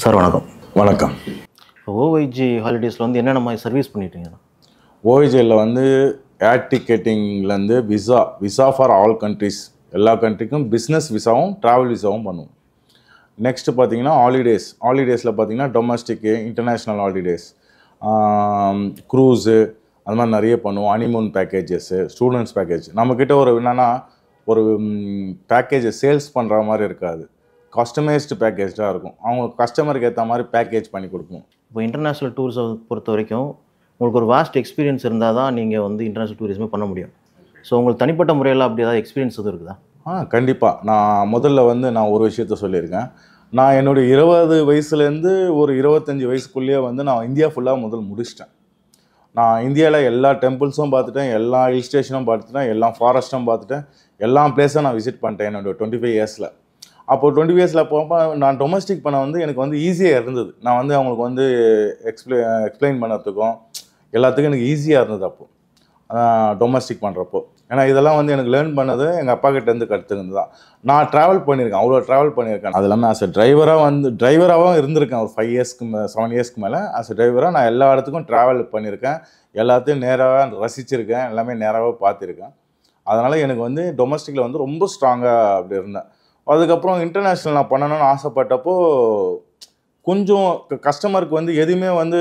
sir வணக்கம் வணக்கம் ஓஒய்ஜி ஹாலிடேஸில் வந்து என்னென்ன மாதிரி சர்வீஸ் பண்ணிட்டீங்க ஓஒய்ஜியில் வந்து ஏர் டிக்கெட்டிங்லேருந்து visa visa for all countries எல்லா கண்ட்ரிக்கும் பிஸ்னஸ் விசாவும் ட்ராவல் விசாவும் பண்ணுவோம் நெக்ஸ்ட்டு பார்த்தீங்கன்னா ஹாலிடேஸ் ஹாலிடேஸில் பார்த்தீங்கன்னா டொமஸ்டிக்கு இன்டர்நேஷ்னல் ஹாலிடேஸ் க்ரூஸு அது மாதிரி நிறைய பண்ணுவோம் அனிமூன் பேக்கேஜஸ்ஸு ஸ்டூடெண்ட்ஸ் பேக்கேஜ் நம்மக்கிட்ட ஒரு என்னென்னா ஒரு பேக்கேஜை சேல்ஸ் பண்ணுற மாதிரி இருக்காது கஸ்டமைஸ்டு பேக்கேஜாக இருக்கும் அவங்க கஸ்டமருக்கு ஏற்ற மாதிரி பேக்கேஜ் பண்ணி கொடுப்போம் இப்போ இன்டர்நேஷ்னல் டூர்ஸை பொறுத்த வரைக்கும் உங்களுக்கு ஒரு வாஸ்ட் எக்ஸ்பீரியன்ஸ் இருந்தால் தான் நீங்கள் வந்து இன்டர்நேஷ்னல் டூரிஸ்மே பண்ண முடியும் ஸோ உங்களுக்கு தனிப்பட்ட முறையில் அப்படி ஏதாவது எக்ஸ்பீரியன்ஸ் எதுவும் இருக்குதா ஆ கண்டிப்பாக நான் முதல்ல வந்து நான் ஒரு விஷயத்த சொல்லியிருக்கேன் நான் என்னுடைய இருபது வயசுலேருந்து ஒரு இருபத்தஞ்சி வயசுக்குள்ளேயே வந்து நான் இந்தியா ஃபுல்லாக முதல் முடிச்சிட்டேன் நான் இந்தியாவில் எல்லா டெம்பிள்ஸும் பார்த்துட்டேன் எல்லா ஹில் ஸ்டேஷனும் பார்த்துட்டேன் எல்லா ஃபாரஸ்ட்டும் பார்த்துட்டேன் எல்லா பிளேஸும் நான் விசிட் பண்ணிட்டேன் என்னுடைய டுவெண்ட்டி ஃபைவ் இயர்ஸில் அப்போது டுவெண்ட்டி இயர்ஸில் போகிறப்ப நான் டொமஸ்டிக் பண்ண வந்து எனக்கு வந்து ஈஸியாக இருந்தது நான் வந்து அவங்களுக்கு வந்து எக்ஸ்பிளை எக்ஸ்பிளைன் பண்ணுறதுக்கும் எல்லாத்துக்கும் எனக்கு ஈஸியாக இருந்தது அப்போது டொமஸ்டிக் பண்ணுறப்போ ஏன்னா இதெல்லாம் வந்து எனக்கு லேர்ன் பண்ணது எங்கள் அப்பா கிட்டேருந்து கற்றுக்கிறது தான் நான் ட்ராவல் பண்ணியிருக்கேன் அவ்வளோ ட்ராவல் பண்ணியிருக்கேன் அது இல்லாமல் ஆஸ் அ டிரைவராக வந்து டிரைவராகவும் இருந்திருக்கேன் ஒரு ஃபைவ் இயர்ஸ்க்கு செவன் இயர்ஸ்க்கு மேலே ஆஸ் அ டிரைவராக நான் எல்லா இடத்துக்கும் ட்ராவல் பண்ணியிருக்கேன் எல்லாத்தையும் நேராக ரசிச்சிருக்கேன் எல்லாமே நேராகவே பார்த்துருக்கேன் அதனால் எனக்கு வந்து டொமஸ்டிக்கில் வந்து ரொம்ப ஸ்ட்ராங்காக அப்படி இருந்தேன் அதுக்கப்புறம் இன்டர்நேஷ்னல் நான் பண்ணணும்னு ஆசைப்பட்டப்போ கொஞ்சம் கஸ்டமருக்கு வந்து எதுவுமே வந்து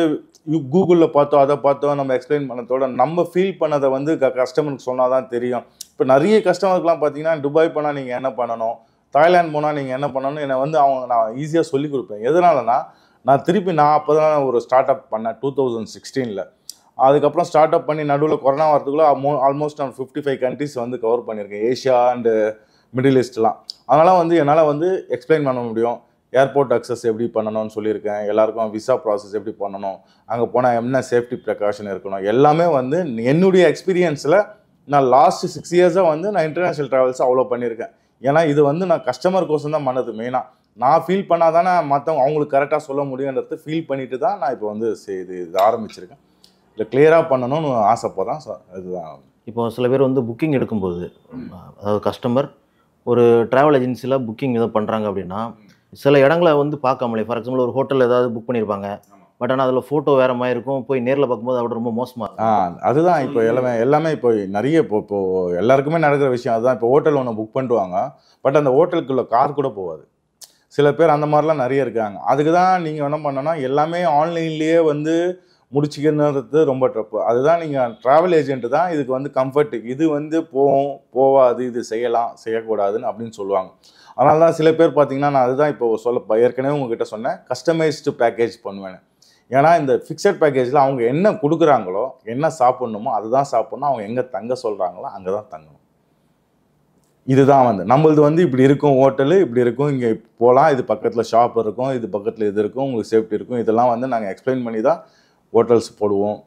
கூகுளில் பார்த்தோம் அதை பார்த்தோம் நம்ம எக்ஸ்பிளைன் பண்ணதோட நம்ம ஃபீல் பண்ணதை வந்து க கஸ்டமருக்கு சொன்னால் தான் தெரியும் இப்போ நிறைய கஸ்டமருக்குலாம் பார்த்தீங்கன்னா துபாய் போனால் நீங்கள் என்ன பண்ணணும் தாய்லாந்து போனால் நீங்கள் என்ன பண்ணணும் என்னை வந்து அவங்க நான் ஈஸியாக சொல்லிக் கொடுப்பேன் எதனாலனா நான் திருப்பி நான் அப்போ தான் ஒரு ஸ்டார்ட் அப் பண்ணேன் டூ தௌசண்ட் சிக்ஸ்டீனில் அதுக்கப்புறம் ஸ்டார்ட் அப் பண்ணி நடுவில் கொரோனா வரதுக்குள்ளே ஆல்மோஸ்ட் நான் ஃபிஃப்டி ஃபைவ் கண்ட்ரிஸ் வந்து கவர் பண்ணியிருக்கேன் ஏஷியா அண்டு மிடில் ஈஸ்ட்லாம் அதனால் வந்து என்னால் வந்து எக்ஸ்பிளைன் பண்ண முடியும் ஏர்போர்ட் அக்சஸ் எப்படி பண்ணணும்னு சொல்லியிருக்கேன் எல்லாருக்கும் விசா ப்ராசஸ் எப்படி பண்ணணும் அங்கே போனால் என்ன சேஃப்டி ப்ரிகாஷன் இருக்கணும் எல்லாமே வந்து என்னுடைய எக்ஸ்பீரியன்ஸில் நான் லாஸ்ட் சிக்ஸ் இயர்ஸாக வந்து நான் இன்டர்நேஷ்னல் ட்ராவல்ஸ் அவ்வளோ பண்ணியிருக்கேன் ஏன்னா இது வந்து நான் கஸ்டமர் கோசம் தான் பண்ணது மெயினாக நான் ஃபீல் பண்ணால் தானே மற்றவங்க அவங்களுக்கு கரெக்டாக சொல்ல முடியுன்றது ஃபீல் பண்ணிட்டு தான் நான் இப்போ வந்து இது இது ஆரம்பிச்சிருக்கேன் இல்லை கிளியராக பண்ணணும்னு ஆசைப்பட்றேன் இதுதான் இப்போ சில பேர் வந்து புக்கிங் எடுக்கும்போது அதாவது கஸ்டமர் ஒரு ட்ராவல் ஏஜென்சியில் புக்கிங் இதை பண்ணுறாங்க அப்படின்னா சில இடங்களை வந்து பார்க்க முடியல ஃபார் எக்ஸாம்பிள் ஒரு ஹோட்டலில் ஏதாவது புக் பண்ணியிருப்பாங்க பட் ஆனால் அதில் ஃபோட்டோ வேறு மாதிரி இருக்கும் போய் நேரில் பார்க்கும்போது அதோட ரொம்ப மோசமாக இருக்கும் அதுதான் இப்போ எல்லாமே எல்லாமே இப்போ நிறைய இப்போ இப்போது எல்லாருக்குமே நடக்கிற விஷயம் அதுதான் இப்போ ஹோட்டல் ஒன்று புக் பண்ணிடுவாங்க பட் அந்த ஹோட்டலுக்குள்ள கார் கூட போகாது சில பேர் அந்த மாதிரிலாம் நிறைய இருக்காங்க அதுக்கு தான் நீங்கள் என்ன பண்ணோன்னா எல்லாமே ஆன்லைன்லேயே வந்து முடிச்சுக்கிறது ரொம்ப டப்பு அதுதான் நீங்கள் ட்ராவல் ஏஜென்ட் தான் இதுக்கு வந்து கம்ஃபர்ட் இது வந்து போகும் போகாது இது செய்யலாம் செய்யக்கூடாதுன்னு அப்படின்னு சொல்லுவாங்க அதனால தான் சில பேர் பார்த்தீங்கன்னா நான் அதுதான் இப்போ சொல்ல ஏற்கனவே உங்ககிட்ட சொன்னேன் கஸ்டமைஸ்டு பேக்கேஜ் பண்ணுவேன் ஏன்னா இந்த ஃபிக்ஸட் பேக்கேஜில் அவங்க என்ன கொடுக்குறாங்களோ என்ன சாப்பிட்ணுமோ அதுதான் சாப்பிட்ணும் அவங்க எங்கே தங்க சொல்கிறாங்களோ அங்கே தான் தங்கணும் இதுதான் வந்து நம்மளது வந்து இப்படி இருக்கும் ஹோட்டலு இப்படி இருக்கும் இங்கே போகலாம் இது பக்கத்தில் ஷாப் இருக்கும் இது பக்கத்தில் இது இருக்கும் உங்களுக்கு சேஃப்டி இருக்கும் இதெல்லாம் வந்து நாங்கள் எக்ஸ்பிளைன் பண்ணி தான் ஹோட்டல்ஸ் போடுவோம்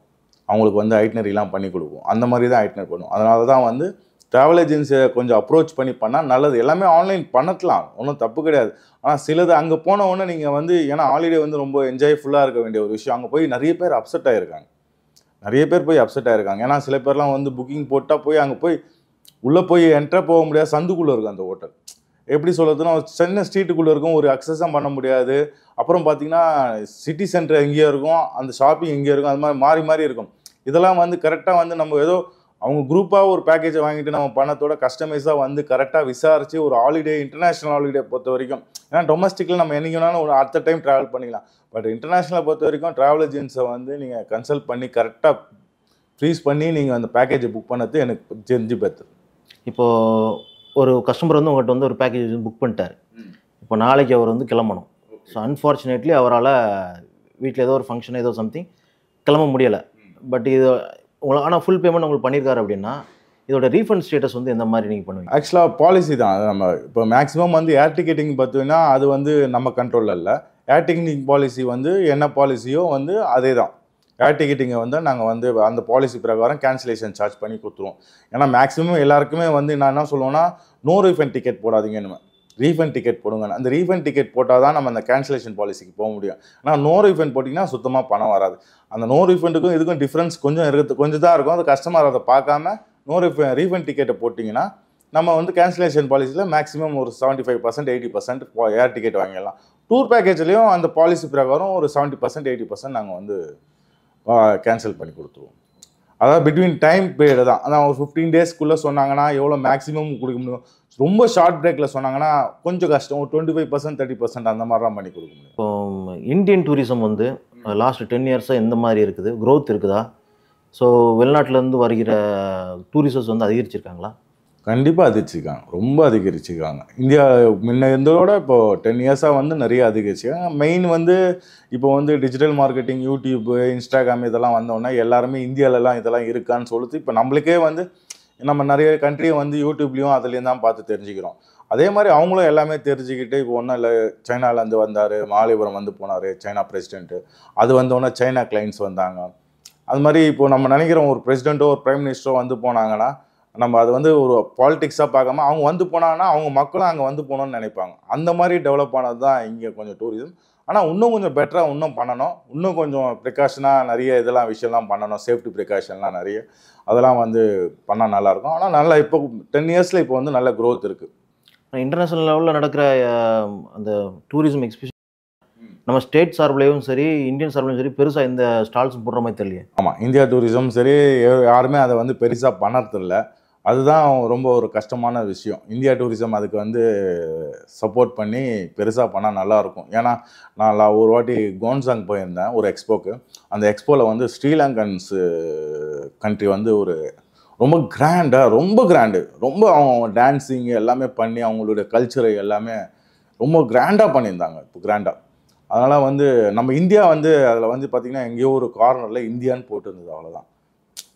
அவங்களுக்கு வந்து ஐட்னரிலாம் பண்ணி கொடுப்போம் அந்த மாதிரி தான் ஐட்னர் பண்ணுவோம் அதனால தான் வந்து ட்ராவல் ஏஜென்சியை கொஞ்சம் அப்ரோச் பண்ணி பண்ணால் நல்லது எல்லாமே ஆன்லைன் பண்ணட்டலாம் ஒன்றும் தப்பு கிடையாது ஆனால் சிலது அங்கே போன உடனே நீங்கள் வந்து ஏன்னா ஹாலிடே வந்து ரொம்ப என்ஜாய்ஃபுல்லாக இருக்க வேண்டிய ஒரு விஷயம் அங்கே போய் நிறைய பேர் அப்செட் ஆகிருக்காங்க நிறைய பேர் போய் அப்செட் ஆகிருக்காங்க ஏன்னா சில பேர்லாம் வந்து புக்கிங் போட்டால் போய் அங்கே போய் உள்ளே போய் என்ட்ரா போக முடியாது சந்துக்குள்ளே இருக்கும் அந்த ஹோட்டல் எப்படி சொல்கிறதுனா சின்ன ஸ்ட்ரீட்டுக்குள்ளே இருக்கும் ஒரு அக்சஸ்ஸாக பண்ண முடியாது அப்புறம் பார்த்தீங்கன்னா சிட்டி சென்டர் எங்கேயோ இருக்கும் அந்த ஷாப்பிங் எங்கேயோ இருக்கும் அது மாதிரி மாறி மாறி இருக்கும் இதெல்லாம் வந்து கரெக்டாக வந்து நம்ம ஏதோ அவங்க குரூப்பாக ஒரு பேக்கேஜை வாங்கிட்டு நம்ம பணத்தோட கஸ்டமைஸாக வந்து கரெக்டாக விசாரித்து ஒரு ஹாலிடே இன்டர்நேஷ்னல் ஹாலிடே பொறுத்த வரைக்கும் ஏன்னா டொமஸ்டிக்கில் நம்ம என்றைக்குனாலும் ஒரு அடுத்த டைம் ட்ராவல் பண்ணிக்கலாம் பட் இன்டர்நேஷ்னலை பொறுத்த வரைக்கும் ட்ராவல் ஏஜென்ஸை வந்து நீங்கள் கன்சல்ட் பண்ணி கரெக்டாக ஃப்ரீஸ் பண்ணி நீங்கள் அந்த பேக்கேஜை புக் பண்ணது எனக்கு தெரிஞ்சு பெற்று இப்போது ஒரு கஸ்டமர் வந்து உங்கள்கிட்ட வந்து ஒரு பேக்கேஜ் புக் பண்ணிட்டார் இப்போ நாளைக்கு அவர் வந்து கிளம்பணும் ஸோ அன்ஃபார்ச்சுனேட்லி அவரால் வீட்டில் ஏதோ ஒரு ஃபங்க்ஷன் ஏதோ சம்திங் கிளம்ப முடியலை பட் இது உங்களை ஆனால் ஃபுல் பேமெண்ட் உங்களுக்கு பண்ணியிருக்காரு அப்படின்னா இதோட ரீஃபண்ட் ஸ்டேட்டஸ் வந்து எந்த மாதிரி நீங்கள் பண்ணுவீங்க ஆக்சுவலாக பாலிசி தான் நம்ம இப்போ மேக்ஸிமம் வந்து ஏர் டிக்கெட்டிங் பார்த்தீங்கன்னா அது வந்து நம்ம கண்ட்ரோலில் இல்லை ஏர் டிக்கெட்டிங் பாலிசி வந்து என்ன பாலிசியோ வந்து அதே தான் ஏர் டிக்கெட்டிங்கை வந்து நாங்கள் வந்து அந்த பாலிசி பிரகாரம் கேன்சலேஷன் சார்ஜ் பண்ணி கொடுத்துருவோம் ஏன்னா மேக்ஸிமம் எல்லாருக்குமே வந்து நான் என்ன சொல்லுவோன்னா நோ ரீஃபண்ட் டிக்கெட் போடாதீங்கன்னு ரீஃபண்ட் டிக்கெட் போடுங்க அந்த ரீஃபண்ட் டிக்கெட் போட்டால் தான் நம்ம அந்த கேன்சலேஷன் பாலிசிக்கு போக முடியும் ஆனால் நோ ரீஃபண்ட் போட்டிங்கன்னா சுத்தமாக பணம் வராது அந்த நோ ரீஃபண்டுக்கும் இதுக்கும் டிஃப்ரென்ஸ் கொஞ்சம் இருக்குது கொஞ்சம் தான் இருக்கும் அது கஸ்டமர் அதை பார்க்காம நோ ரீஃப ரீஃபண்ட் டிக்கெட்டை போட்டிங்கன்னா நம்ம வந்து கேன்சலேஷன் பாலிசியில் மேக்ஸிமம் ஒரு seventy five percent eighty percent air ticket வாங்கிடலாம் டூர் பேக்கேஜ்லேயும் அந்த பாலிசி பிரகாரம் ஒரு செவன்ட்டி பர்சன்ட் எயிட்டி பர்சன்ட் நாங்கள் வந்து கேன்சல் பண்ணி கொடுத்துருவோம் அதாவது பிட்வீன் டைம் பீரியடு தான் அதான் ஒரு ஃபிஃப்டீன் டேஸ்க்குள்ளே சொன்னாங்கன்னா எவ்வளோ மேக்ஸிமம் கொடுக்க முடியும் ரொம்ப ஷார்ட் பிரேக்கில் சொன்னாங்கன்னா கொஞ்சம் கஷ்டம் ஒரு twenty five percent thirty percent அந்த மாதிரிலாம் பண்ணி கொடுக்க முடியும் இப்போ இந்தியன் டூரிசம் வந்து லாஸ்ட் டென் இயர்ஸாக எந்த மாதிரி இருக்குது க்ரோத் இருக்குதா ஸோ வெளிநாட்டிலேருந்து வருகிற டூரிஸ்டர்ஸ் வந்து அதிகரிச்சிருக்காங்களா கண்டிப்பாக அதிகரிச்சிருக்காங்க ரொம்ப அதிகரிச்சிருக்காங்க இந்தியா முன்ன இருந்ததோட இப்போது டென் இயர்ஸாக வந்து நிறைய அதிகரிச்சிருக்காங்க மெயின் வந்து இப்போ வந்து டிஜிட்டல் மார்க்கெட்டிங் யூடியூப்பு இன்ஸ்டாகிராம் இதெல்லாம் வந்தோன்னா எல்லாருமே இந்தியாவிலலாம் இதெல்லாம் இருக்கான்னு சொல்லிட்டு இப்போ நம்மளுக்கே வந்து நம்ம நிறைய கண்ட்ரியை வந்து யூடியூப்லேயும் அதுலேயும் தான் பார்த்து தெரிஞ்சுக்கிறோம் அதே மாதிரி அவங்களும் எல்லாமே தெரிஞ்சுக்கிட்டு இப்போ ஒன்றும் இல்லை சைனாவிலேருந்து வந்தார் மாலிபுரம் வந்து போனார் சைனா பிரசிடென்ட்டு அது வந்தோடனே சைனா கிளைண்ட்ஸ் வந்தாங்க அது மாதிரி இப்போது நம்ம நினைக்கிறோம் ஒரு பிரசிடெண்ட்டோ ஒரு ப்ரைம் மினிஸ்டரோ வந்து போனாங்கன்னா நம்ம அது வந்து ஒரு பாலிடிக்ஸாக பார்க்காம அவங்க வந்து போனாங்கன்னா அவங்க மக்களும் அங்கே வந்து போகணும்னு நினைப்பாங்க அந்த மாதிரி டெவலப் ஆனது தான் இங்கே கொஞ்சம் டூரிசம் ஆனால் இன்னும் கொஞ்சம் பெட்டராக இன்னும் பண்ணணும் இன்னும் கொஞ்சம் ப்ரிகாஷனாக நிறைய இதெல்லாம் விஷயம்லாம் பண்ணணும் சேஃப்டி ப்ரிகாஷன்லாம் நிறைய அதெல்லாம் வந்து பண்ணால் நல்லாயிருக்கும் ஆனால் நல்லா இப்போ டென் இயர்ஸில் இப்போ வந்து நல்ல க்ரோத் இருக்குது இன்டர்நேஷ்னல் லெவலில் நடக்கிற அந்த டூரிசம் எக்ஸ்பிஷன் நம்ம ஸ்டேட் சார்பிலையும் சரி இந்தியன் சார்பிலையும் சரி பெருசாக இந்த ஸ்டால்ஸ் போடுற மாதிரி தெரியல ஆமாம் இந்தியா டூரிசம் சரி யாருமே அதை வந்து பெருசாக பண்ணுறதில்லை அதுதான் ரொம்ப ஒரு கஷ்டமான விஷயம் இந்தியா டூரிசம் அதுக்கு வந்து சப்போர்ட் பண்ணி பெருசாக பண்ணால் நல்லாயிருக்கும் ஏன்னா நான் ஒரு வாட்டி கோன்சாங் போயிருந்தேன் ஒரு எக்ஸ்போக்கு அந்த எக்ஸ்போவில் வந்து ஸ்ரீலங்கன்ஸு கண்ட்ரி வந்து ஒரு ரொம்ப கிராண்டாக ரொம்ப கிராண்டு ரொம்ப அவங்க டான்ஸிங் எல்லாமே பண்ணி அவங்களுடைய கல்ச்சரை எல்லாமே ரொம்ப கிராண்டாக பண்ணியிருந்தாங்க இப்போ கிராண்டாக அதனால் வந்து நம்ம இந்தியா வந்து அதில் வந்து பார்த்திங்கன்னா எங்கேயோ ஒரு கார்னரில் இந்தியான்னு போட்டுருந்தது அவ்வளோதான்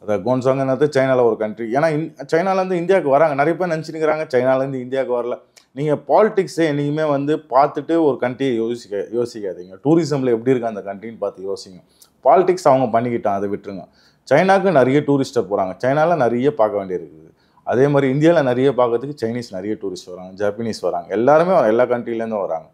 அதை கோன்சாங்கிறது சைனாவில் ஒரு கண்ட்ரி ஏன்னா இந் சைனாலேருந்து இந்தியாவுக்கு வராங்க நிறைய பேர் நினச்சினுக்கிறாங்க சைனாலேருந்து இந்தியாவுக்கு வரல நீங்கள் பாலிடிக்ஸை என்றைக்குமே வந்து பார்த்துட்டு ஒரு கண்ட்ரியை யோசிக்க யோசிக்காதீங்க டூரிசமில் எப்படி இருக்குது அந்த கண்ட்ரின்னு பார்த்து யோசிங்க பாலிடிக்ஸ் அவங்க பண்ணிக்கிட்டான் அதை விட்டுருங்க சைனாவுக்கு நிறைய டூரிஸ்ட்டை போகிறாங்க சைனாவில் நிறைய பார்க்க வேண்டியிருக்குது அதே மாதிரி இந்தியாவில் நிறைய பார்க்கறதுக்கு சைனீஸ் நிறைய டூரிஸ்ட் வராங்க ஜப்பனீஸ் வராங்க எல்லாருமே எல்லா கண்ட்ரிலேருந்தும் வராங்க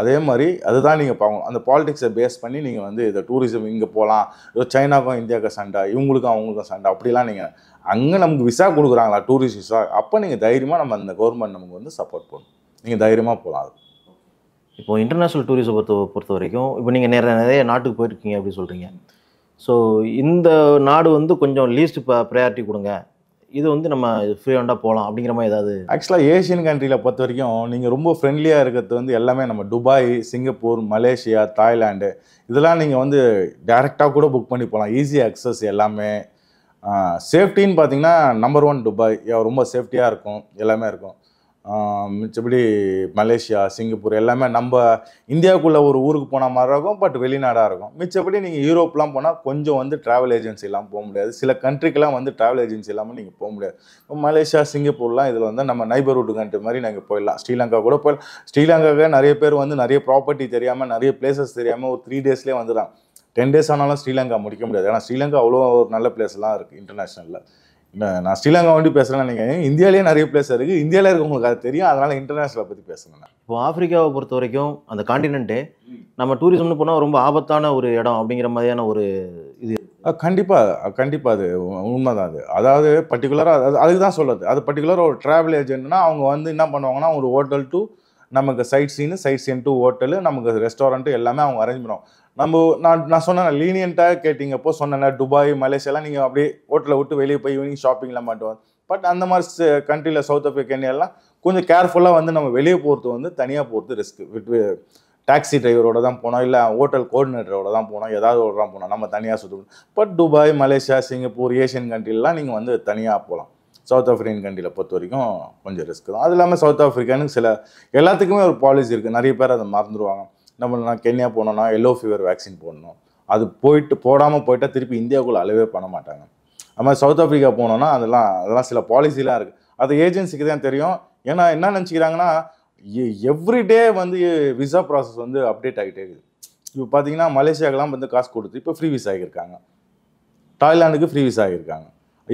அதே மாதிரி அதுதான் நீங்கள் பார்க்கணும் அந்த பாலிடிக்ஸை பேஸ் பண்ணி நீங்கள் வந்து இதை டூரிசம் இங்கே போகலாம் ஏதோ சைனாக்கும் இந்தியாவுக்கும் சண்டை இவங்களுக்கும் அவங்களுக்கும் சண்டை அப்படிலாம் நீங்கள் அங்கே நமக்கு விசா கொடுக்குறாங்களா டூரிஸ்ட் விசா அப்போ நீங்கள் தைரியமாக நம்ம அந்த கவர்மெண்ட் நமக்கு வந்து சப்போர்ட் பண்ணும் நீங்கள் தைரியமாக போகலாம் இப்போ இன்டர்நேஷ்னல் டூரிசம் பொறுத்த பொறுத்த வரைக்கும் இப்போ நீங்கள் நிறைய நிறைய நாட்டுக்கு போயிருக்கீங்க அப்படின்னு சொல்கிறீங்க ஸோ இந்த நாடு வந்து கொஞ்சம் லீஸ்ட் ப்ரையாரிட்டி கொடுங்க இது வந்து நம்ம ஃப்ரீயாண்டாக போகலாம் அப்படிங்கிற மாதிரி ஏதாவது ஆக்சுவலாக ஏஷியன் கண்ட்ரியில் பொறுத்த வரைக்கும் நீங்கள் ரொம்ப ஃப்ரெண்ட்லியாக இருக்கிறது வந்து எல்லாமே நம்ம துபாய் சிங்கப்பூர் மலேசியா தாய்லாண்டு இதெல்லாம் நீங்கள் வந்து டேரெக்டாக கூட புக் பண்ணி போகலாம் ஈஸி அக்சஸ் எல்லாமே சேஃப்டின்னு பார்த்தீங்கன்னா நம்பர் ஒன் துபாய் ரொம்ப சேஃப்டியாக இருக்கும் எல்லாமே இருக்கும் மிச்சபடி மலேசியா சிங்கப்பூர் எல்லாமே நம்ம இந்தியாவுக்குள்ளே ஒரு ஊருக்கு போன மாதிரி இருக்கும் பட் வெளிநாடாக இருக்கும் மிச்சபடி நீங்கள் யூரோப்லாம் போனால் கொஞ்சம் வந்து ட்ராவல் ஏஜென்சிலாம் போக முடியாது சில கண்ட்ரிக்கெலாம் வந்து ட்ராவல் ஏஜென்சி இல்லாமல் நீங்கள் போக முடியாது மலேசியா சிங்கப்பூர்லாம் இதில் வந்து நம்ம நைபர்வுட் கண்ட்ரி மாதிரி நாங்கள் போயிடலாம் ஸ்ரீலங்கா கூட போயிடலாம் ஸ்ரீலங்காவுக்கு நிறைய பேர் வந்து நிறைய ப்ராப்பர்ட்டி தெரியாமல் நிறைய பிளேசஸ் தெரியாமல் ஒரு த்ரீ டேஸ்லேயே வந்துடுறாங்க டென் டேஸ் ஆனாலும் ஸ்ரீலங்கா முடிக்க முடியாது ஏன்னா ஸ்ரீலங்கா அவ்வளோ ஒரு நல்ல பிளேஸ்லாம் இருக்குது இன்டர்நேஷ்னலில் இல்லை நான் ஸ்ரீலங்கா வண்டி பேசுகிறேன்னு நினைக்கிறேன் இந்தியாவிலேயே நிறைய பிளேஸ் இருக்குது இந்தியாவில் இருக்கவங்களுக்கு அது தெரியும் அதனால் இன்டர்நேஷனலை பற்றி பேசுகிறேன் இப்போ ஆஃப்ரிக்காவை பொறுத்த வரைக்கும் அந்த காண்டினென்ட்டு நம்ம டூரிசம்னு போனால் ரொம்ப ஆபத்தான ஒரு இடம் அப்படிங்கிற மாதிரியான ஒரு இது கண்டிப்பாக கண்டிப்பாக அது உண்மை தான் அது அதாவது பர்டிகுலராக அது அதுக்கு தான் சொல்லுது அது பர்டிகுலராக ஒரு ட்ராவல் ஏஜென்ட்னா அவங்க வந்து என்ன பண்ணுவாங்கன்னா ஒரு ஹோட்டல் டு நமக்கு side scene side scene to hotel நமக்கு ரெஸ்டாரண்ட்டு எல்லாமே அவங்க அரேஞ்ச் பண்ணுவோம் நம்ம நான் நான் சொன்னேன் லீனியண்ட்டாக கேட்டிங்கப்போ சொன்னேன் துபாய் மலேசியாலாம் நீங்கள் அப்படியே ஹோட்டலை விட்டு வெளியே போய் ஈவினிங் ஷாப்பிங்லாம் மாட்டுவோம் பட் அந்த மாதிரி கண்ட்ரியில் சவுத் ஆஃப்ரிக்கா எல்லாம் கொஞ்சம் கேர்ஃபுல்லாக வந்து நம்ம வெளியே போகிறது வந்து தனியாக போகிறது ரிஸ்க்கு டாக்ஸி டிரைவரோட தான் போனோம் இல்லை ஹோட்டல் கோஆர்டினேட்டரோட தான் போனோம் ஏதாவது ஒரு தான் போனோம் நம்ம தனியாக சுற்றணும் but Dubai Malaysia Singapore Asian கண்ட்ரிலாம் நீங்கள் வந்து தனியாக போகலாம் சவுத் ஆஃப்ரிக்கன் கண்ட்ரியில் பொறுத்த வரைக்கும் கொஞ்சம் ரிஸ்க் தான் அது இல்லாமல் சவுத் ஆஃப்ரிக்கான்னு சில எல்லாத்துக்குமே ஒரு பாலிசி இருக்குது நிறைய பேர் அதை மறந்துடுவாங்க நம்ம நான் கென்யா போனோம்னா எல்லோ ஃபீவர் வேக்சின் போடணும் அது போயிட்டு போடாமல் போயிட்டால் திருப்பி இந்தியாவுக்குள்ளே அளவே பண்ண மாட்டாங்க அது மாதிரி சவுத் ஆஃப்ரிக்கா போனோம்னா அதெல்லாம் அதெல்லாம் சில பாலிசிலாம் இருக்குது அது ஏஜென்சிக்கு தான் தெரியும் ஏன்னா என்ன நினச்சிக்கிறாங்கன்னா எவ்ரிடே வந்து விசா ப்ராசஸ் வந்து அப்டேட் ஆகிட்டே இருக்குது இப்போ பார்த்தீங்கன்னா மலேசியாவுக்கெல்லாம் வந்து காசு கொடுத்து இப்போ ஃப்ரீ விசா ஆகியிருக்காங்க தாய்லாண்டுக்கு ஃப்ரீ விசா ஆகியிருக்காங்க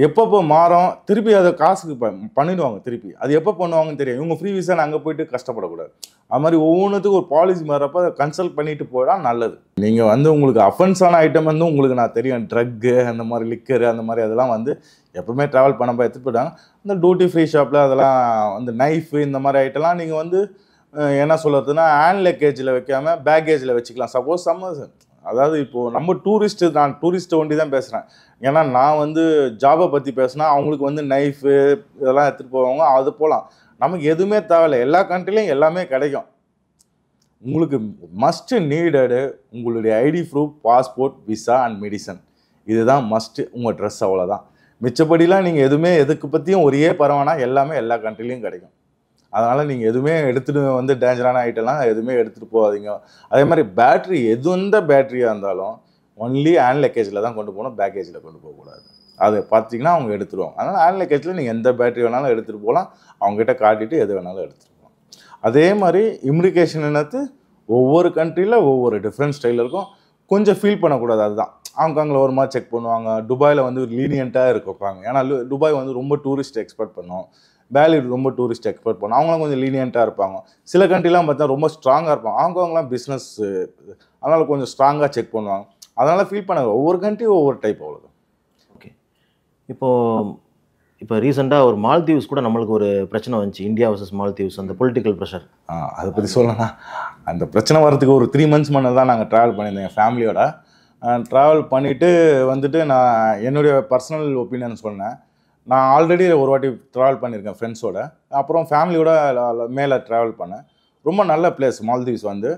எப்பப்போ மாறும் திருப்பி அதை காசுக்கு பண்ணிடுவாங்க திருப்பி அது எப்போ பண்ணுவாங்கன்னு தெரியும் இவங்க ஃப்ரீ விசா அங்கே போயிட்டு கஷ்டப்படக்கூடாது அது மாதிரி ஒவ்வொன்றுத்துக்கு ஒரு பாலிசி மாறப்போ அதை கன்சல்ட் பண்ணிட்டு போயிடா நல்லது நீங்கள் வந்து உங்களுக்கு அஃபென்ஸான ஐட்டம் வந்து உங்களுக்கு நான் தெரியும் ட்ரக்கு அந்த மாதிரி லிக்கரு அந்த மாதிரி அதெல்லாம் வந்து எப்பவுமே ட்ராவல் பண்ண எடுத்துகிட்டு போய்ட்டாங்க இந்த டியூட்டி ஃப்ரீ ஷாப்பில் அதெல்லாம் அந்த நைஃபு இந்த மாதிரி ஐட்டம்லாம் நீங்கள் வந்து என்ன சொல்கிறதுனா ஹேண்ட் லக்கேஜில் வைக்காமல் பேக்கேஜில் வச்சுக்கலாம் சப்போஸ் சம்ம அதாவது இப்போது நம்ம டூரிஸ்ட்டு நான் டூரிஸ்ட்டை வண்டி தான் பேசுகிறேன் ஏன்னா நான் வந்து ஜாபை பற்றி பேசினா அவங்களுக்கு வந்து நைஃபு இதெல்லாம் எடுத்துகிட்டு போவாங்க அது போகலாம் நமக்கு எதுவுமே தேவையில்லை எல்லா கண்ட்ரிலையும் எல்லாமே கிடைக்கும் உங்களுக்கு மஸ்ட்டு நீடடு உங்களுடைய ID proof passport visa and medicine இதுதான் மஸ்ட்டு உங்கள் ட்ரெஸ் அவ்வளோதான் மிச்சப்படிலாம் நீங்கள் எதுவுமே எதுக்கு பற்றியும் ஒரே பரவானா எல்லாமே எல்லா கண்ட்ரிலையும் கிடைக்கும் அதனால் நீங்கள் எதுவுமே எடுத்துட்டு வந்து டேஞ்சரான ஐட்டம்லாம் எதுவுமே எடுத்துகிட்டு போகாதீங்க அதே மாதிரி பேட்ரி எது எந்த பேட்ரியாக இருந்தாலும் ஒன்லி ஹேண்ட் லக்கேஜில் தான் கொண்டு போகணும் பேக்கேஜில் கொண்டு போகக்கூடாது அதை பார்த்தீங்கன்னா அவங்க எடுத்துருவாங்க அதனால் ஹேண்ட் லக்கேஜில் நீங்கள் எந்த பேட்ரி வேணாலும் எடுத்துகிட்டு போகலாம் அவங்ககிட்ட காட்டிட்டு எது வேணாலும் எடுத்துகிட்டு போகலாம் அதே மாதிரி இம்ரிகேஷன் என்னது ஒவ்வொரு கண்ட்ரியில் ஒவ்வொரு டிஃப்ரெண்ட் ஸ்டைலில் இருக்கும் கொஞ்சம் ஃபீல் பண்ணக்கூடாது அதுதான் அங்கே ஒரு மாதிரி செக் பண்ணுவாங்க துபாயில் வந்து லீனியண்ட்டாக இருப்பாங்க ஏன்னா துபாய் வந்து ரொம்ப டூரிஸ்ட் எக்ஸ்பெக்ட் பண்ணும் வேல்யூ ரொம்ப டூரிஸ்ட் எக்ஸ்போர்ட் பண்ணும் அவங்களாம் கொஞ்சம் லீனியண்ட்டாக இருப்பாங்க சில கண்ட்ரிலாம் பார்த்தா ரொம்ப ஸ்ட்ராங்காக இருப்பாங்க அவங்கவுங்களாம் பிஸ்னஸ் அதனால் கொஞ்சம் ஸ்ட்ராங்காக செக் பண்ணுவாங்க அதனால் ஃபீல் பண்ணாங்க ஒவ்வொரு கண்ட்ரி ஒவ்வொரு டைப் அவ்வளோ ஓகே இப்போது இப்போ ரீசெண்டாக ஒரு மால்தீவ்ஸ் கூட நம்மளுக்கு ஒரு பிரச்சனை வந்துச்சு இந்தியா வர்சஸ் மால்தீவ்ஸ் அந்த பொலிட்டிக்கல் ப்ரெஷர் ஆ அதை பற்றி சொல்லணும் அந்த பிரச்சனை வரதுக்கு ஒரு த்ரீ மந்த்ஸ் முன்னே தான் நாங்கள் ட்ராவல் பண்ணியிருந்தேன் ஃபேமிலியோட ட்ராவல் பண்ணிவிட்டு வந்துட்டு நான் என்னுடைய பர்சனல் ஒப்பீனியன் சொன்னேன் நான் ஆல்ரெடி ஒரு வாட்டி ட்ராவல் பண்ணியிருக்கேன் ஃப்ரெண்ட்ஸோட அப்புறம் ஃபேமிலியோட மேலே ட்ராவல் பண்ணேன் ரொம்ப நல்ல பிளேஸ் மால்தீவ்ஸ் வந்து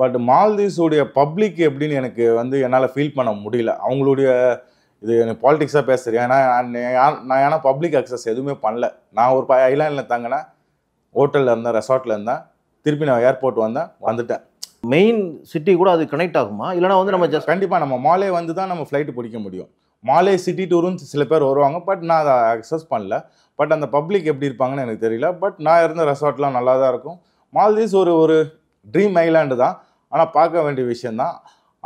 பட் மால்தீவ்ஸுடைய பப்ளிக் எப்படின்னு எனக்கு வந்து என்னால் ஃபீல் பண்ண முடியல அவங்களுடைய இது எனக்கு பாலிடிக்ஸாக பேசுகிறேன் ஏன்னா நான் ஏன்னா பப்ளிக் அக்சஸ் எதுவுமே பண்ணல நான் ஒரு ஐலாண்டில் தங்கினேன் ஹோட்டலில் இருந்தேன் ரெசார்ட்டில் இருந்தேன் திருப்பி நான் ஏர்போர்ட் வந்தேன் வந்துட்டேன் மெயின் சிட்டி கூட அது கனெக்ட் ஆகுமா இல்லைனா வந்து நம்ம கண்டிப்பாக நம்ம மாலே வந்து தான் நம்ம ஃப்ளைட்டு பிடிக்க முடியும் மாலே சிட்டி டூருன்னு சில பேர் வருவாங்க பட் நான் அதை அக்சஸ் பண்ணல பட் அந்த பப்ளிக் எப்படி இருப்பாங்கன்னு எனக்கு தெரியல பட் நான் இருந்த ரெசார்ட்லாம் நல்லா தான் இருக்கும் மால்தீவ்ஸ் ஒரு ஒரு ட்ரீம் ஐலாண்டு தான் ஆனால் பார்க்க வேண்டிய விஷயந்தான்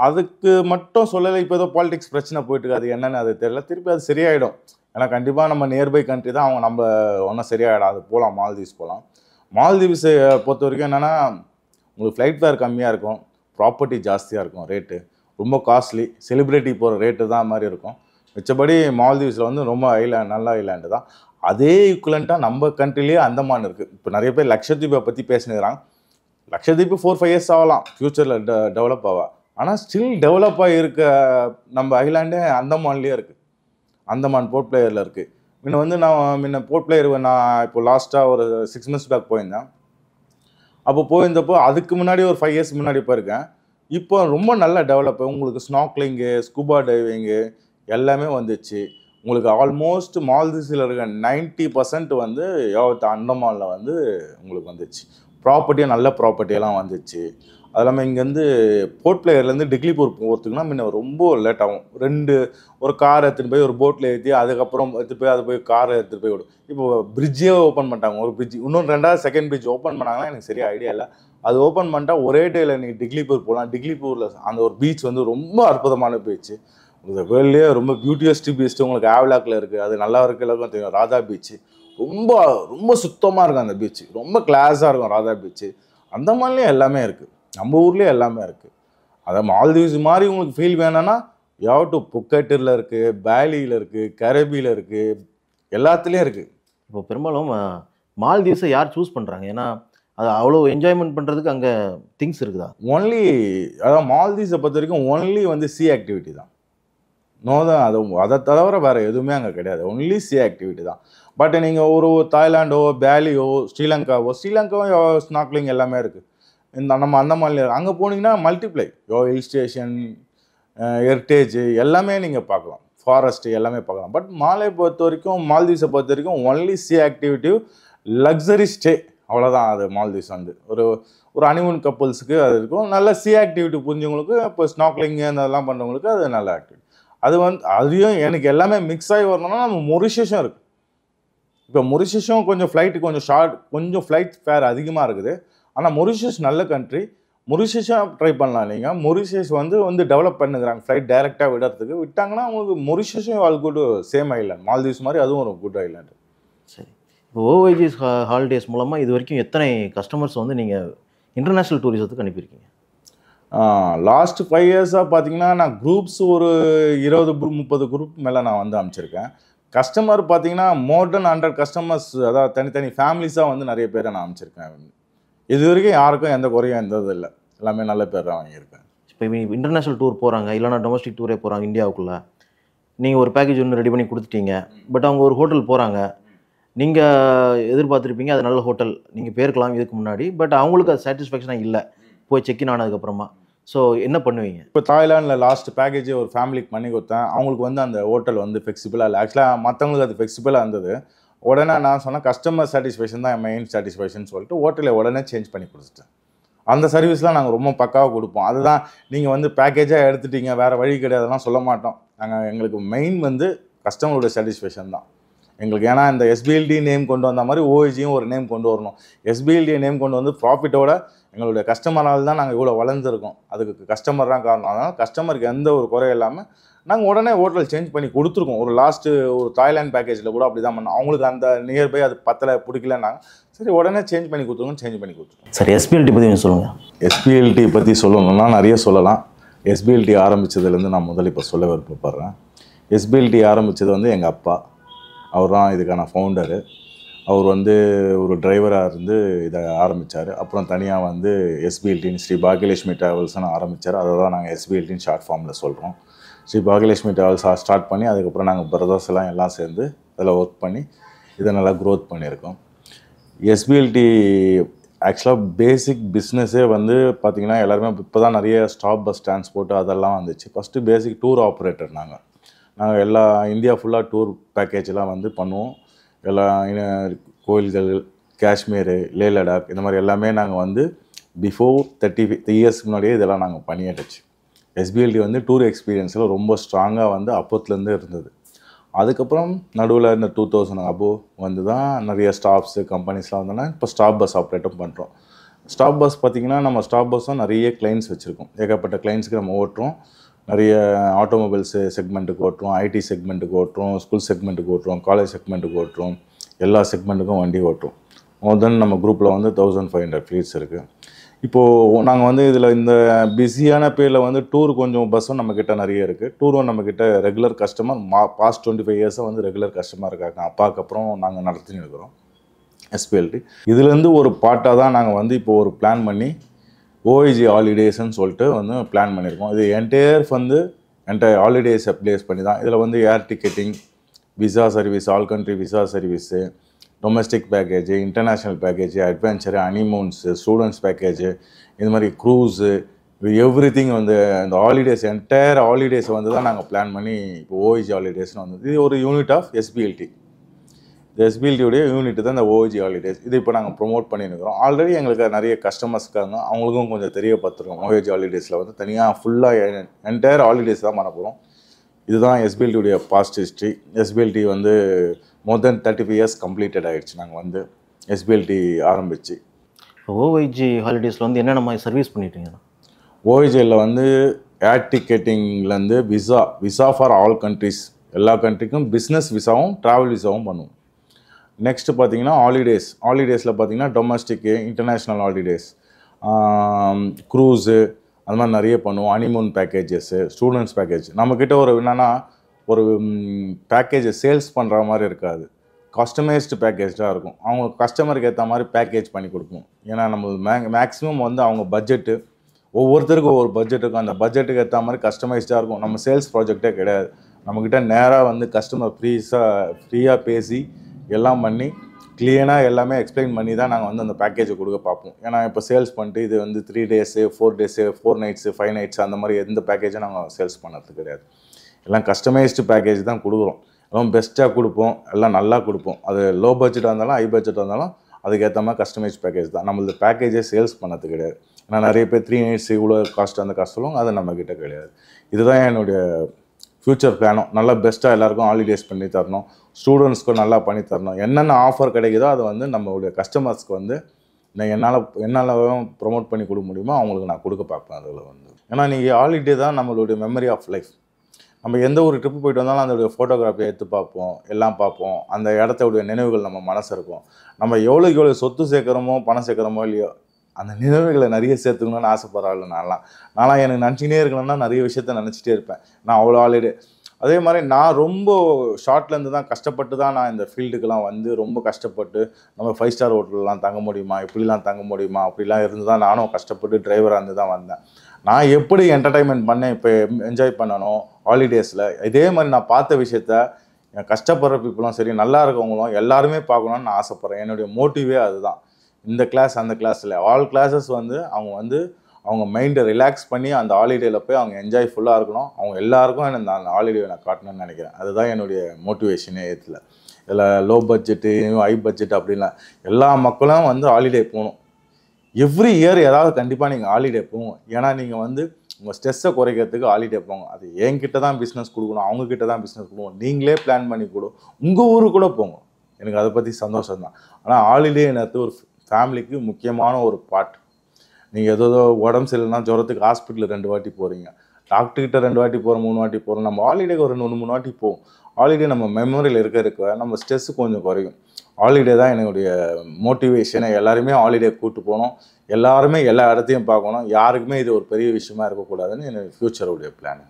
அதுக்கு மட்டும் சொல்லலை இப்போ ஏதோ பாலிடிக்ஸ் பிரச்சனை போயிட்டு அது என்னென்னு அது தெரியல திருப்பி அது சரியாயிடும் ஏன்னா கண்டிப்பாக நம்ம நியர்பை கண்ட்ரி தான் அவங்க நம்ம ஒன்றும் சரியாயிடும் அது போகலாம் மால்தீவ்ஸ் போகலாம் மால்தீவ்ஸை பொறுத்த வரைக்கும் என்னென்னா உங்களுக்கு ஃப்ளைட் ஃபேர் கம்மியாக இருக்கும் ப்ராப்பர்ட்டி ஜாஸ்தியாக இருக்கும் ரேட்டு ரொம்ப காஸ்ட்லி செலிப்ரிட்டி போகிற ரேட்டு தான் மாதிரி இருக்கும் மிச்சபடி மால்தீவ்ஸில் வந்து ரொம்ப ஐலாண்ட் நல்ல ஐலாண்டு தான் அதே ஈக்குவலண்ட்டாக நம்ம கண்ட்ரிலேயே அந்தமான் இருக்குது இப்போ நிறைய பேர் லட்சத்தீபை பற்றி பேசினுக்கிறாங்க லட்சத்தீப்பு ஃபோர் ஃபைவ் இயர்ஸ் ஆகலாம் ஃப்யூச்சரில் ட டெவலப் ஆக ஆனால் ஸ்டில் டெவலப் ஆகியிருக்க நம்ம ஐலாண்டே அந்தமான்லேயே இருக்குது அந்தமான் போர்ட் பிளேயரில் இருக்குது முன்ன வந்து நான் முன்ன போர்ட் பிளேயர் நான் இப்போ லாஸ்ட்டாக ஒரு சிக்ஸ் மந்த்ஸ் பேக் போயிருந்தேன் அப்போ போயிருந்தப்போ அதுக்கு முன்னாடி ஒரு ஃபைவ் இயர்ஸ் முன்னாடி போயிருக்கேன் இப்போ ரொம்ப நல்லா டெவலப் உங்களுக்கு ஸ்னாக்லிங்கு ஸ்கூபா டைவிங்கு எல்லாமே வந்துச்சு உங்களுக்கு ஆல்மோஸ்ட் திசையில் இருக்க நைன்ட்டி பர்சன்ட் வந்து யோகத்து அண்டமானில் வந்து உங்களுக்கு வந்துச்சு ப்ராப்பர்ட்டியாக நல்ல ப்ராப்பர்ட்டியெல்லாம் வந்துச்சு அது இல்லாமல் இங்கேருந்து போர்ட் பிளேயர்லேருந்து டிக்லிபூர் போகிறதுக்குனா முன்ன ரொம்ப லேட் ஆகும் ரெண்டு ஒரு கார் எடுத்துகிட்டு போய் ஒரு போட்டில் ஏற்றி அதுக்கப்புறம் எடுத்துகிட்டு போய் அதை போய் காரை எடுத்துகிட்டு போய் விடும் இப்போ பிரிட்ஜே ஓப்பன் பண்ணிட்டாங்க ஒரு பிரிட்ஜ் இன்னொன்று ரெண்டாவது செகண்ட் பிரிட்ஜ் ஓப்பன் பண்ணாங்கன்னா எனக்கு சரியாக ஐடியா இல்லை அது ஓப்பன் பண்ணிட்டா ஒரே டேயில் நீங்கள் டிக்லிபூர் போகலாம் டிக்லிபூரில் அந்த ஒரு பீச் வந்து ரொம்ப அற்புதமான பீச்சு இந்த வேர்ல்டுலேயே ரொம்ப பியூட்டியஸ்டி பீச்சு உங்களுக்கு ஆவ்லாக்கில் இருக்குது அது நல்லா இருக்கு எல்லாருக்கும் தெரியும் ராதா பீச்சு ரொம்ப ரொம்ப சுத்தமாக இருக்கும் அந்த பீச்சு ரொம்ப கிளாஸாக இருக்கும் ராதா பீச்சு அந்த மாதிரிலேயும் எல்லாமே இருக்குது நம்ம ஊர்லேயே எல்லாமே இருக்குது அதை மால்தீவ்ஸ் மாதிரி உங்களுக்கு ஃபீல் வேணும்னா யாவ் டு புக்கட்டில் இருக்குது பேலியில் இருக்குது கரபியில் இருக்குது எல்லாத்துலேயும் இருக்குது இப்போ பெரும்பாலும் மால்தீவ்ஸை யார் சூஸ் பண்ணுறாங்க ஏன்னா அது அவ்வளோ என்ஜாய்மெண்ட் பண்ணுறதுக்கு அங்கே திங்ஸ் இருக்குதா ஒன்லி அதான் மால்தீஸை பொறுத்த வரைக்கும் ஒன்லி வந்து சி ஆக்டிவிட்டி தான் நோ தான் அது அதை தவிர வேறு எதுவுமே அங்கே கிடையாது ஒன்லி சி ஆக்டிவிட்டி தான் பட் நீங்கள் ஒரு தாய்லாண்டோ பேலியோ ஸ்ரீலங்காவோ ஸ்ரீலங்காவோ ஸ்நாக்லிங் எல்லாமே இருக்குது இந்த நம்ம அந்த மாதிரி அங்கே போனீங்கன்னா மல்டிப்ளை யோ ஹில் ஸ்டேஷன் ஹெரிட்டேஜ் எல்லாமே நீங்கள் பார்க்கலாம் ஃபாரஸ்ட்டு எல்லாமே பார்க்கலாம் பட் மாலை பொறுத்த வரைக்கும் மால்தீவ்ஸை பொறுத்த வரைக்கும் only sea activity luxury stay அவ்வளோதான் அது மால்தீவ்ஸ் வந்து ஒரு ஒரு அனிமன் கப்புள்ஸுக்கு அது இருக்கும் நல்ல சி ஆக்டிவிட்டி புரிஞ்சவங்களுக்கு இப்போ ஸ்நாக்லிங்கு அதெல்லாம் பண்ணுறவங்களுக்கு அது நல்ல ஆக்டிவிட்டி அது வந்து அதையும் எனக்கு எல்லாமே மிக்ஸ் ஆகி வரணும்னா நம்ம மொரிஷியஸும் இருக்குது இப்போ மொரிஷியஸும் கொஞ்சம் ஃப்ளைட்டு கொஞ்சம் ஷார்ட் கொஞ்சம் ஃப்ளைட் ஃபேர் அதிகமாக இருக்குது ஆனால் மொரிஷியஸ் நல்ல கண்ட்ரி மொரிஷியஸாக ட்ரை பண்ணலாம் இல்லைங்க மொரிஷியஸ் வந்து வந்து டெவலப் பண்ணுகிறாங்க ஃப்ளைட் டைரெக்டாக விடுறதுக்கு விட்டாங்கன்னா அவங்களுக்கு மொரிஷியஸும் all good same island Maldives மாதிரி அதுவும் ஒரு குட் ஐலாண்டு சரி இப்போ ஓவைஜிஸ் ஹாலிடேஸ் மூலமாக இது வரைக்கும் எத்தனை கஸ்டமர்ஸ் வந்து நீங்கள் இன்டர்நேஷ்னல் டூரிசத்துக்கு அனுப்பியிருக்கீங்க லாஸ்ட் ஃபைவ் இயர்ஸாக பார்த்தீங்கன்னா நான் குரூப்ஸ் ஒரு இருபது குரூப் முப்பது குரூப் மேலே நான் வந்து அமைச்சிருக்கேன் கஸ்டமர் பார்த்தீங்கன்னா மோர் தென் ஹண்ட்ரட் கஸ்டமர்ஸ் அதாவது தனித்தனி ஃபேமிலிஸாக வந்து நிறைய பேரை நான் அமைச்சிருக்கேன் இது வரைக்கும் யாருக்கும் எந்த குறையும் எந்த இது இல்லை எல்லாமே நல்ல பேர் தான் வாங்கியிருக்கேன் இப்போ இன்டர்நேஷ்னல் டூர் போகிறாங்க இல்லைனா டொமஸ்டிக் டூரே போகிறாங்க இந்தியாவுக்குள்ளே நீங்கள் ஒரு பேக்கேஜ் ஒன்று ரெடி பண்ணி கொடுத்துட்டீங்க பட் அவங்க ஒரு ஹோட்டல் போகிறாங்க நீங்கள் எதிர்பார்த்துருப்பீங்க அது நல்ல ஹோட்டல் நீங்கள் பேருக்கலாம் இதுக்கு முன்னாடி பட் அவங்களுக்கு அது சாட்டிஸ்ஃபேக்ஷனாக இல்லை போய் செக்இன் ஆனதுக்கப்புறமா ஸோ என்ன பண்ணுவீங்க இப்போ தாய்லாண்டில் லாஸ்ட் பேக்கேஜ் ஒரு ஃபேமிலிக்கு பண்ணி கொடுத்தேன் அவங்களுக்கு வந்து அந்த ஹோட்டல் வந்து ஃபிளெக்சிபிளாக இல்லை ஆக்சுவலாக மற்றவங்களுக்கு அது ஃபிளெக்சிபிளாக இருந்தது உடனே நான் சொன்னேன் கஸ்டமர் சாட்டிஸ்ஃபேக்ஷன் தான் மெயின் சாட்டிஸ்ஃபேக்ஷன் சொல்லிட்டு ஹோட்டலை உடனே சேஞ்ச் பண்ணி கொடுத்துட்டேன் அந்த சர்வீஸ்லாம் நாங்கள் ரொம்ப பக்காவாக கொடுப்போம் அதுதான் நீங்கள் வந்து பேக்கேஜாக எடுத்துட்டீங்க வேறு வழி கிடையாதுலாம் சொல்ல மாட்டோம் நாங்கள் எங்களுக்கு மெயின் வந்து கஸ்டமரோட சாட்டிஸ்ஃபேக்ஷன் தான் எங்களுக்கு ஏன்னா இந்த எஸ்பிஎல்டி நேம் கொண்டு வந்த மாதிரி ஓஎஜியும் ஒரு நேம் கொண்டு வரணும் எஸ்பிஎல்டி நேம் கொண்டு வந்து ப்ராஃபிட்டோட எங்களுடைய கஸ்டமரால் தான் நாங்கள் இவ்வளோ வளர்ந்துருக்கோம் அதுக்கு கஸ்டமர் தான் காரணம் அதனால் கஸ்டமருக்கு எந்த ஒரு குறையும் இல்லாமல் நாங்கள் உடனே ஹோட்டல் சேஞ்ச் பண்ணி கொடுத்துருக்கோம் ஒரு லாஸ்ட்டு ஒரு தாய்லாண்ட் பேக்கேஜில் கூட அப்படி தான் பண்ணோம் அவங்களுக்கு அந்த நியர்பை அது பத்தில் பிடிக்கலன்னாங்க சரி உடனே சேஞ்ச் பண்ணி கொடுத்துருங்க சேஞ்ச் பண்ணி கொடுத்துருக்கோம் சரி எஸ்பிஎல்டி பற்றி சொல்லுங்கள் எஸ்பிஎல்டி பற்றி சொல்லணும்னா நிறைய சொல்லலாம் எஸ்பிஎல்டி ஆரம்பித்ததுலேருந்து நான் முதல் இப்போ சொல்ல விருப்பப்படுறேன் எஸ்பிஎல்டி ஆரம்பித்தது வந்து எங்கள் அப்பா அவர் தான் இதுக்கான ஃபவுண்டரு அவர் வந்து ஒரு டிரைவராக இருந்து இதை ஆரம்பித்தார் அப்புறம் தனியாக வந்து எஸ்பிஎல்டின்னு ஸ்ரீ பாகியலட்சுமி டிராவல்ஸ்னு ஆரம்பித்தார் அதை தான் நாங்கள் எஸ்பிஎல்டின்னு ஷார்ட் ஃபார்மில் சொல்கிறோம் ஸ்ரீ பாகியலட்சுமி டிராவல்ஸ் ஸ்டார்ட் பண்ணி அதுக்கப்புறம் நாங்கள் பிரதர்ஸ் எல்லாம் எல்லாம் சேர்ந்து அதில் ஒர்க் பண்ணி இதை நல்லா க்ரோத் பண்ணியிருக்கோம் எஸ்பிஎல்டி ஆக்சுவலாக பேசிக் பிஸ்னஸே வந்து பார்த்திங்கன்னா எல்லாருமே இப்போ தான் நிறைய ஸ்டாப் பஸ் டிரான்ஸ்போர்ட் அதெல்லாம் வந்துச்சு ஃபஸ்ட்டு பேசிக் டூர் ஆப்ரேட்டர் நாங்கள் நாங்கள் எல்லா இந்தியா ஃபுல்லாக டூர் பேக்கேஜெலாம் வந்து பண்ணுவோம் எல்லா கோயில்கள் காஷ்மீர் லே லடாக் இந்த மாதிரி எல்லாமே நாங்கள் வந்து பிஃபோர் தேர்ட்டி இயர்ஸ்க்கு முன்னாடியே இதெல்லாம் நாங்கள் பண்ணியாட்டுச்சு எஸ்பிஎல்டி வந்து டூர் எக்ஸ்பீரியன்ஸில் ரொம்ப ஸ்ட்ராங்காக வந்து அப்போத்துலேருந்து இருந்தது அதுக்கப்புறம் நடுவில் இந்த டூ தௌசண்ட் அபோவ் வந்து தான் நிறைய ஸ்டாப்ஸு கம்பெனிஸ்லாம் வந்தோன்னா இப்போ ஸ்டாப் பஸ் ஆப்ரேட்டும் பண்ணுறோம் ஸ்டாப் பஸ் பார்த்திங்கன்னா நம்ம ஸ்டாப் பஸ்ஸும் நிறைய கிளைண்ட்ஸ் வச்சுருக்கோம் ஏகப்பட்ட கிளைண்ட்ஸுக்கு நம்ம ஓட்டுறோம் நிறைய ஆட்டோமொபைல்ஸ் செக்மெண்ட்டுக்கு ஓட்டுறோம் ஐடி செக்மெண்ட்டுக்கு ஓட்டுறோம் ஸ்கூல் செக்மெண்ட்டுக்கு ஓட்டுறோம் காலேஜ் செக்மெண்ட்டுக்கு ஓட்டுறோம் எல்லா செக்மெண்ட்டுக்கும் வண்டி ஓட்டுறோம் மோர் தென் நம்ம குரூப்பில் வந்து தௌசண்ட் ஃபைவ் ஹண்ட்ரட் ஃபீட்ஸ் இருக்குது இப்போது நாங்கள் வந்து இதில் இந்த பிஸியான பேரில் வந்து டூர் கொஞ்சம் பஸ்ஸும் நம்மக்கிட்ட நிறைய இருக்குது டூரும் நம்மக்கிட்ட ரெகுலர் கஸ்டமர் மா பாஸ்ட் டுவெண்ட்டி ஃபைவ் இயர்ஸாக வந்து ரெகுலர் கஸ்டமர் இருக்காங்க அப்பாவுக்கு அப்புறம் நாங்கள் நடத்தின்னு இருக்கிறோம் எஸ்பிஎல்டி இதுலேருந்து ஒரு பாட்டாக தான் நாங்கள் வந்து இப்போது ஒரு பிளான் பண்ணி ஓஐஜி ஹாலிடேஸ்ன்னு சொல்லிட்டு வந்து பிளான் பண்ணியிருக்கோம் இது என்டையர் வந்து என்டையர் ஹாலிடேஸ் ப்ளேஸ் பண்ணி தான் இதில் வந்து air ticketing visa service all country visa service domestic package international package adventure honeymoons students package இது மாதிரி க்ரூஸு இது எவ்ரி திங் வந்து இந்த ஹாலிடேஸ் என்டையர் ஹாலிடேஸ் வந்து தான் நாங்கள் பிளான் பண்ணி இப்போ ஓஐஜி ஹாலிடேஸ்னு வந்து இது ஒரு யூனிட் ஆஃப் எஸ்பிஎல்டி இந்த எஸ்பிஎல்டியோடைய யூனிட் தான் இந்த ஓஜி ஹாலிடேஸ் இது இப்போ நாங்கள் ப்ரொமோட் பண்ணியிருக்கிறோம் ஆல்ரெடி எங்களுக்கு நிறைய கஸ்டமர்ஸ் இருக்காங்க அவங்களுக்கும் கொஞ்சம் தெரியப்பட்டிருக்கோம் ஓஜி ஹாலிடேஸில் வந்து தனியாக ஃபுல்லாக என்டையர் ஹாலிடேஸ் தான் பண்ண போகிறோம் இதுதான் எஸ்பிஎல்டியுடைய பாஸ்ட் ஹிஸ்ட்ரி எஸ்பிஎல்டி வந்து more then thirty five years completed ஆகிடுச்சு நாங்கள் வந்து எஸ்பிஎல்டி ஆரம்பித்து ஓஒய்ஜி ஹாலிடேஸில் வந்து என்னென்ன மாதிரி சர்வீஸ் பண்ணிட்டீங்கன்னா ஓஐஜியில் வந்து ஏர் டிக்கெட்டிங்லேருந்து visa visa for all countries எல்லா கண்ட்ரிக்கும் பிஸ்னஸ் விசாவும் ட்ராவல் விசாவும் பண்ணுவோம் நெக்ஸ்ட்டு பார்த்தீங்கன்னா ஹாலிடேஸ் ஹாலிடேஸில் பார்த்தீங்கன்னா டொமஸ்டிக்கு இன்டர்நேஷ்னல் ஹாலிடேஸ் க்ரூஸு அது மாதிரி நிறைய பண்ணுவோம் அனிமூன் பேக்கேஜஸ்ஸு ஸ்டூடெண்ட்ஸ் பேக்கேஜ் நம்மக்கிட்ட ஒரு என்னென்னா ஒரு பேக்கேஜை சேல்ஸ் பண்ணுற மாதிரி இருக்காது கஸ்டமைஸ்டு பேக்கேஜாக இருக்கும் அவங்க கஸ்டமருக்கு ஏற்ற மாதிரி பேக்கேஜ் பண்ணி கொடுப்போம் ஏன்னா நம்ம மே மேக்ஸிமம் வந்து அவங்க பட்ஜெட்டு ஒவ்வொருத்தருக்கும் ஒவ்வொரு பட்ஜெட் இருக்கும் அந்த பட்ஜெட்டுக்கு ஏற்ற மாதிரி கஸ்டமைஸ்டாக இருக்கும் நம்ம சேல்ஸ் ப்ராஜெக்டே கிடையாது நம்மக்கிட்ட நேராக வந்து கஸ்டமர் ஃப்ரீஸாக ஃப்ரீயாக பேசி எல்லாம் பண்ணி க்ளீனாக எல்லாமே எக்ஸ்பிளைன் பண்ணி தான் நாங்கள் வந்து அந்த பேக்கேஜை கொடுக்க பார்ப்போம் ஏன்னா இப்போ சேல்ஸ் பண்ணிட்டு இது வந்து three days four days four nights five nights அந்த மாதிரி எந்த பேக்கேஜும் நாங்கள் சேல்ஸ் பண்ணுறது கிடையாது எல்லாம் கஸ்டமைஸ்டு பேக்கேஜ் தான் கொடுக்குறோம் எல்லாம் பெஸ்ட்டாக கொடுப்போம் எல்லாம் நல்லா கொடுப்போம் அது லோ பட்ஜெட்டாக இருந்தாலும் ஹை பட்ஜெட்டாக இருந்தாலும் அதுக்கேற்ற மாதிரி கஸ்டமைஸ் பேக்கேஜ் தான் நம்மளது பேக்கேஜே சேல்ஸ் பண்ணது கிடையாது ஏன்னா நிறைய பேர் த்ரீ நைட்ஸ் இவ்வளோ காஸ்ட் அந்த காஸ்ட் சொல்லுவாங்க அது நம்மக்கிட்ட கிடையாது இதுதான் என்னுடைய ஃப்யூச்சர் பிளானும் நல்லா பெஸ்ட்டாக எல்லாருக்கும் ஹாலிடேஸ் பண்ணி தரணும் ஸ்டூடெண்ட்ஸ்க்கும் நல்லா பண்ணி தரணும் என்னென்ன ஆஃபர் கிடைக்குதோ அதை வந்து நம்மளுடைய கஸ்டமர்ஸ்க்கு வந்து நான் என்னால் என்னால் ப்ரொமோட் பண்ணி கொடுக்க முடியுமோ அவங்களுக்கு நான் கொடுக்க பார்ப்பேன் அதில் வந்து ஏன்னா நீங்கள் ஹாலிடே தான் நம்மளுடைய மெமரி ஆஃப் லைஃப் நம்ம எந்த ஒரு ட்ரிப்பு போயிட்டு வந்தாலும் அதோடைய ஃபோட்டோகிராஃபி எடுத்து பார்ப்போம் எல்லாம் பார்ப்போம் அந்த இடத்துடைய நினைவுகள் நம்ம மனசு இருக்கும் நம்ம எவ்வளோக்கு எவ்வளோ சொத்து சேர்க்குறோமோ பணம் சேர்க்குறோமோ இல்லையோ அந்த நினைவுகளை நிறைய சேர்த்துக்கணும்னு ஆசைப்படுறாள் நான்லாம் நான்லாம் எனக்கு நினச்சிக்கினே இருக்கணும்னா நிறைய விஷயத்த நினச்சிட்டே இருப்பேன் நான் அவ்வளோ ஆளுடு அதே மாதிரி நான் ரொம்ப ஷார்ட்லேருந்து தான் கஷ்டப்பட்டு தான் நான் இந்த ஃபீல்டுக்கெலாம் வந்து ரொம்ப கஷ்டப்பட்டு நம்ம ஃபைவ் ஸ்டார் ஹோட்டல்லாம் தங்க முடியுமா இப்படிலாம் தங்க முடியுமா அப்படிலாம் இருந்து தான் நானும் கஷ்டப்பட்டு டிரைவராக இருந்து தான் வந்தேன் நான் எப்படி என்டர்டைன்மெண்ட் பண்ணேன் இப்போ என்ஜாய் பண்ணணும் ஹாலிடேஸில் இதே மாதிரி நான் பார்த்த விஷயத்த கஷ்டப்படுற பீப்புளும் சரி நல்லா இருக்கவங்களும் எல்லாருமே பார்க்கணுன்னு நான் ஆசைப்பட்றேன் என்னுடைய மோட்டிவே அதுதான் இந்த கிளாஸ் அந்த கிளாஸில் ஆல் கிளாஸஸ் வந்து அவங்க வந்து அவங்க மைண்டை ரிலாக்ஸ் பண்ணி அந்த ஹாலிடேயில் போய் அவங்க என்ஜாய் ஃபுல்லாக இருக்கணும் அவங்க எல்லாருக்கும் எனக்கு அந்த ஹாலிடேவை நான் காட்டணும்னு நினைக்கிறேன் அதுதான் என்னுடைய மோட்டிவேஷனே ஏற்றில் இதில் லோ பட்ஜெட்டு ஹை பட்ஜெட் அப்படின்லாம் எல்லா மக்களும் வந்து ஹாலிடே போகணும் எவ்ரி இயர் ஏதாவது கண்டிப்பாக நீங்கள் ஹாலிடே போகும் ஏன்னா நீங்கள் வந்து உங்கள் ஸ்ட்ரெஸ்ஸை குறைக்கிறதுக்கு ஹாலிடே போங்க அது என்கிட்ட தான் பிஸ்னஸ் கொடுக்கணும் அவங்கக்கிட்ட தான் பிஸ்னஸ் கொடுக்கணும் நீங்களே பிளான் பண்ணி கொடு உங்கள் ஊருக்கு கூட போங்க எனக்கு அதை பற்றி சந்தோஷம் தான் ஆனால் ஹாலிடேன்றது ஒரு ஃபேமிலிக்கு முக்கியமான ஒரு பார்ட் நீங்கள் ஏதோ உடம்பு சரியில்லைனா ஜுரத்துக்கு ஹாஸ்பிட்டல் ரெண்டு வாட்டி போகிறீங்க டாக்டர்கிட்ட ரெண்டு வாட்டி போகிறோம் மூணு வாட்டி போகிறோம் நம்ம ஹாலிடேக்கு ஒரு ரெண்டு மூணு வாட்டி போவோம் ஹாலிடே நம்ம மெமரியில் இருக்க இருக்க நம்ம ஸ்ட்ரெஸ்ஸு கொஞ்சம் குறையும் ஹாலிடே தான் என்னுடைய மோட்டிவேஷனை எல்லாருமே ஹாலிடே கூப்பிட்டு போகணும் எல்லாருமே எல்லா இடத்தையும் பார்க்கணும் யாருக்குமே இது ஒரு பெரிய விஷயமா இருக்கக்கூடாதுன்னு என்னுடைய ஃப்யூச்சருடைய பிளான்